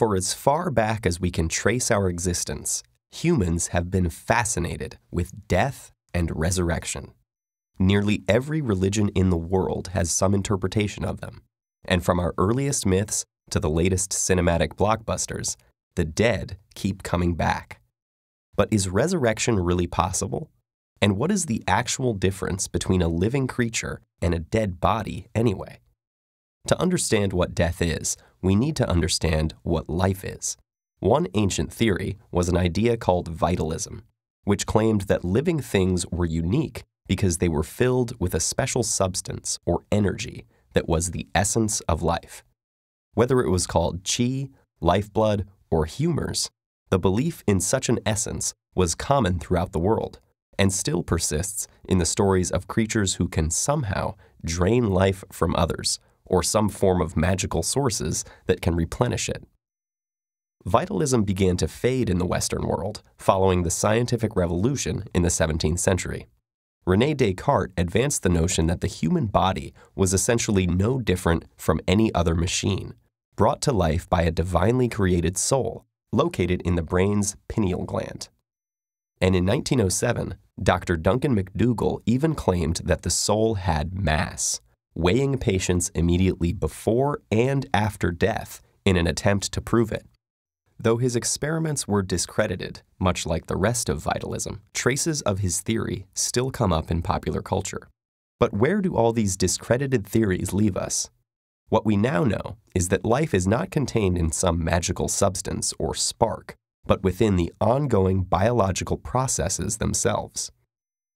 For as far back as we can trace our existence, humans have been fascinated with death and resurrection. Nearly every religion in the world has some interpretation of them, and from our earliest myths to the latest cinematic blockbusters, the dead keep coming back. But is resurrection really possible? And what is the actual difference between a living creature and a dead body anyway? To understand what death is, we need to understand what life is. One ancient theory was an idea called vitalism, which claimed that living things were unique because they were filled with a special substance or energy that was the essence of life. Whether it was called chi, lifeblood, or humors, the belief in such an essence was common throughout the world and still persists in the stories of creatures who can somehow drain life from others or some form of magical sources that can replenish it. Vitalism began to fade in the Western world following the scientific revolution in the 17th century. Rene Descartes advanced the notion that the human body was essentially no different from any other machine, brought to life by a divinely created soul located in the brain's pineal gland. And in 1907, Dr. Duncan McDougall even claimed that the soul had mass, weighing patients immediately before and after death in an attempt to prove it. Though his experiments were discredited, much like the rest of vitalism, traces of his theory still come up in popular culture. But where do all these discredited theories leave us? What we now know is that life is not contained in some magical substance or spark, but within the ongoing biological processes themselves.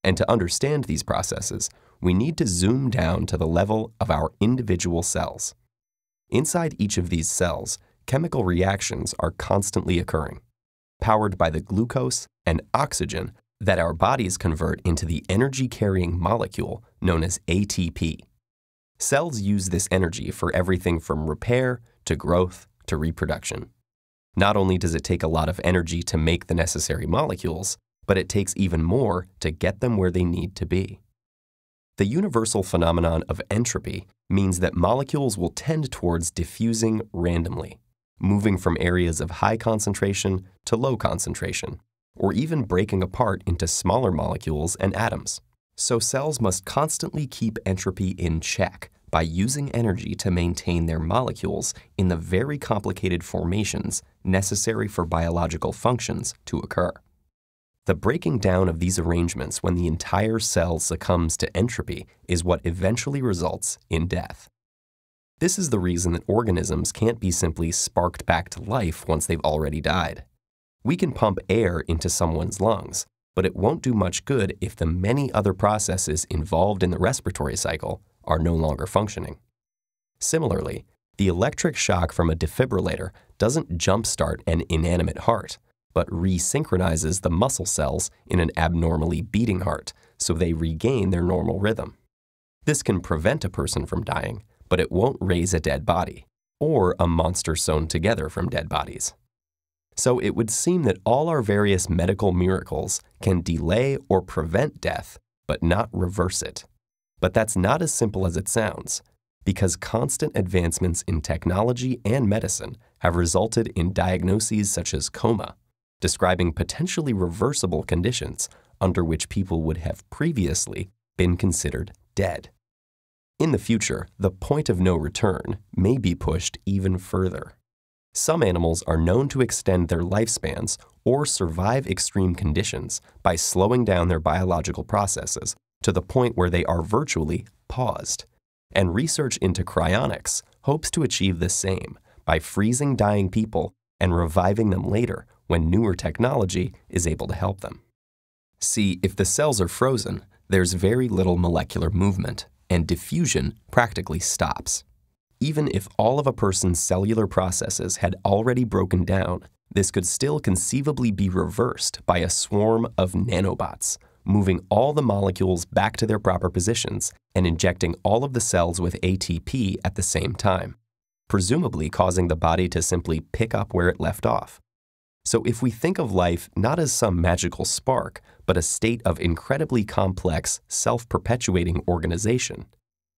And to understand these processes, we need to zoom down to the level of our individual cells. Inside each of these cells, chemical reactions are constantly occurring, powered by the glucose and oxygen that our bodies convert into the energy-carrying molecule known as ATP. Cells use this energy for everything from repair to growth to reproduction. Not only does it take a lot of energy to make the necessary molecules, but it takes even more to get them where they need to be. The universal phenomenon of entropy means that molecules will tend towards diffusing randomly, moving from areas of high concentration to low concentration, or even breaking apart into smaller molecules and atoms. So cells must constantly keep entropy in check by using energy to maintain their molecules in the very complicated formations necessary for biological functions to occur. The breaking down of these arrangements when the entire cell succumbs to entropy is what eventually results in death. This is the reason that organisms can't be simply sparked back to life once they've already died. We can pump air into someone's lungs, but it won't do much good if the many other processes involved in the respiratory cycle are no longer functioning. Similarly, the electric shock from a defibrillator doesn't jumpstart an inanimate heart but resynchronizes the muscle cells in an abnormally beating heart so they regain their normal rhythm. This can prevent a person from dying, but it won't raise a dead body, or a monster sewn together from dead bodies. So it would seem that all our various medical miracles can delay or prevent death, but not reverse it. But that's not as simple as it sounds, because constant advancements in technology and medicine have resulted in diagnoses such as coma, describing potentially reversible conditions under which people would have previously been considered dead. In the future, the point of no return may be pushed even further. Some animals are known to extend their lifespans or survive extreme conditions by slowing down their biological processes to the point where they are virtually paused. And research into cryonics hopes to achieve the same by freezing dying people and reviving them later when newer technology is able to help them. See, if the cells are frozen, there's very little molecular movement, and diffusion practically stops. Even if all of a person's cellular processes had already broken down, this could still conceivably be reversed by a swarm of nanobots, moving all the molecules back to their proper positions and injecting all of the cells with ATP at the same time, presumably causing the body to simply pick up where it left off, so if we think of life not as some magical spark, but a state of incredibly complex, self-perpetuating organization,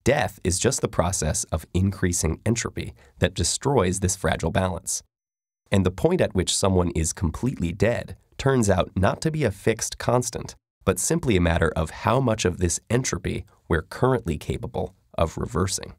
death is just the process of increasing entropy that destroys this fragile balance. And the point at which someone is completely dead turns out not to be a fixed constant, but simply a matter of how much of this entropy we're currently capable of reversing.